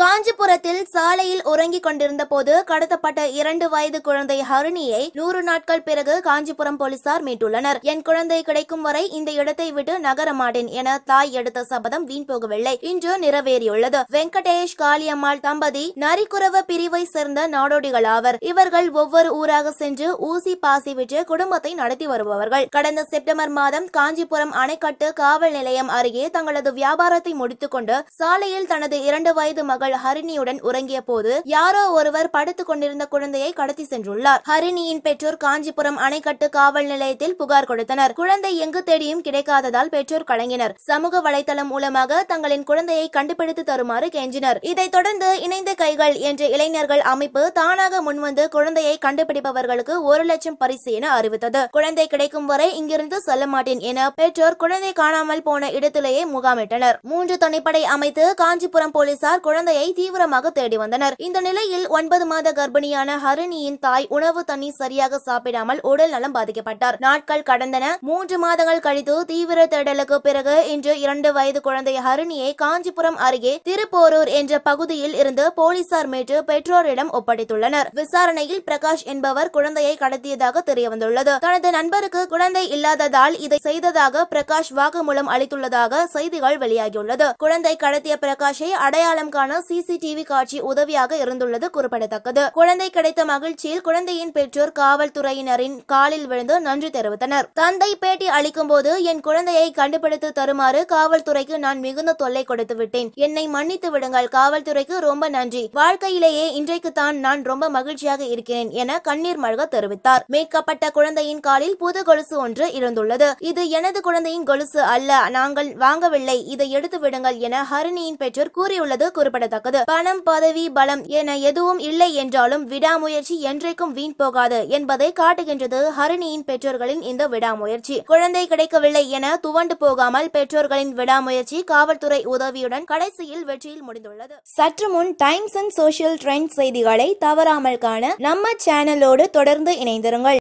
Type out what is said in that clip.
காஞ்சிபுரத்தில் சாலையில் உறங்கிக் கொண்டிருந்த போது கடத்தப்பட்ட இரண்டு வயது குழந்தை ஹரிணியை நூறு நாட்கள் பிறகு காஞ்சிபுரம் போலீசார் மீட்டுள்ளனர் என் குழந்தை கிடைக்கும் வரை இந்த இடத்தை விட்டு நகரமாடேன் என தாய் எடுத்த சபதம் வீண் போகவில்லை இன்று நிறைவேறியுள்ளது வெங்கடேஷ் காளியம்மாள் தம்பதி நரிக்குறவ பிரிவை சேர்ந்த நாடோடிகள் ஆவர் இவர்கள் ஒவ்வொரு ஊராக சென்று ஊசி பாசி விட்டு குடும்பத்தை நடத்தி வருபவர்கள் கடந்த செப்டம்பர் மாதம் காஞ்சிபுரம் அணைக்கட்டு காவல் நிலையம் அருகே தங்களது வியாபாரத்தை முடித்துக்கொண்டு சாலையில் தனது இரண்டு வயது மகள் அவள் ஹரிணியுடன் உறங்கிய போது யாரோ ஒருவர் படுத்துக் கொண்டிருந்த குழந்தையை கடத்தி சென்றுள்ளார் ஹரிணியின் பெற்றோர் காஞ்சிபுரம் அணைக்கட்டு காவல் நிலையத்தில் புகார் கொடுத்தனர் குழந்தை எங்கு தேடியும் கிடைக்காததால் பெற்றோர் கலங்கினர் சமூக வலைதளம் மூலமாக தங்களின் குழந்தையை கண்டுபிடித்து தருமாறு கெஞ்சினர் இதைத் தொடர்ந்து இணைந்த கைகள் என்ற இளைஞர்கள் அமைப்பு தானாக முன்வந்து குழந்தையை கண்டுபிடிப்பவர்களுக்கு ஒரு லட்சம் பரிசு என அறிவித்தது குழந்தை கிடைக்கும் வரை இங்கிருந்து செல்ல மாட்டேன் என பெற்றோர் குழந்தை காணாமல் போன இடத்திலேயே முகாமிட்டனர் மூன்று துணைப்படை அமைத்து காஞ்சிபுரம் போலீசார் குழந்தையை தாயை தீவிரமாக தேடி வந்தனர் இந்த நிலையில் ஒன்பது மாத கர்ப்பிணியான ஹரிணியின் தாய் உணவு தண்ணீர் சரியாக சாப்பிடாமல் உடல் நலம் பாதிக்கப்பட்டார் நாட்கள் கடந்தன மூன்று மாதங்கள் கழித்து தீவிர தேடலுக்கு பிறகு இன்று இரண்டு வயது குழந்தை ஹரிணியை காஞ்சிபுரம் அருகே திருப்போரூர் என்ற பகுதியில் இருந்து போலீசார் மீட்டு பெற்றோரிடம் ஒப்படைத்துள்ளனர் விசாரணையில் பிரகாஷ் என்பவர் குழந்தையை கடத்தியதாக தெரியவந்துள்ளது தனது நண்பருக்கு குழந்தை இல்லாததால் இதை செய்ததாக பிரகாஷ் வாக்குமூலம் அளித்துள்ளதாக செய்திகள் வெளியாகியுள்ளது குழந்தை கடத்திய பிரகாஷை அடையாளம் காண சிசிடிவி காட்சி உதவியாக இருந்துள்ளது குறிப்பிடத்தக்கது குழந்தை கிடைத்த மகிழ்ச்சியில் குழந்தையின் பெற்றோர் காவல்துறையினரின் காலில் விழுந்து நன்றி தெரிவித்தனர் தந்தை பேட்டி அளிக்கும் போது என் குழந்தையை கண்டுபிடித்து தருமாறு காவல்துறைக்கு நான் மிகுந்த தொல்லை கொடுத்து விட்டேன் என்னை மன்னித்து விடுங்கள் காவல்துறைக்கு ரொம்ப நன்றி வாழ்க்கையிலேயே இன்றைக்கு தான் நான் ரொம்ப மகிழ்ச்சியாக இருக்கிறேன் என கண்ணீர் மழக தெரிவித்தார் மீட்கப்பட்ட குழந்தையின் காலில் புது கொலுசு ஒன்று இருந்துள்ளது இது எனது குழந்தையின் கொலுசு அல்ல நாங்கள் வாங்கவில்லை இதை எடுத்து விடுங்கள் என ஹரிணியின் பெற்றோர் கூறியுள்ளது குறிப்பிடத்தக்க குறிப்பிடத்தக்கது பணம் பதவி பலம் என எதுவும் இல்லை என்றாலும் விடாமுயற்சி என்றைக்கும் வீண் போகாது என்பதை காட்டுகின்றது ஹரிணியின் பெற்றோர்களின் இந்த விடாமுயற்சி குழந்தை கிடைக்கவில்லை என துவண்டு போகாமல் பெற்றோர்களின் விடாமுயற்சி காவல்துறை உதவியுடன் கடைசியில் வெற்றியில் முடிந்துள்ளது சற்று முன் டைம்ஸ் அண்ட் சோசியல் ட்ரெண்ட் செய்திகளை தவறாமல் காண நம்ம சேனலோடு தொடர்ந்து இணைந்திருங்கள்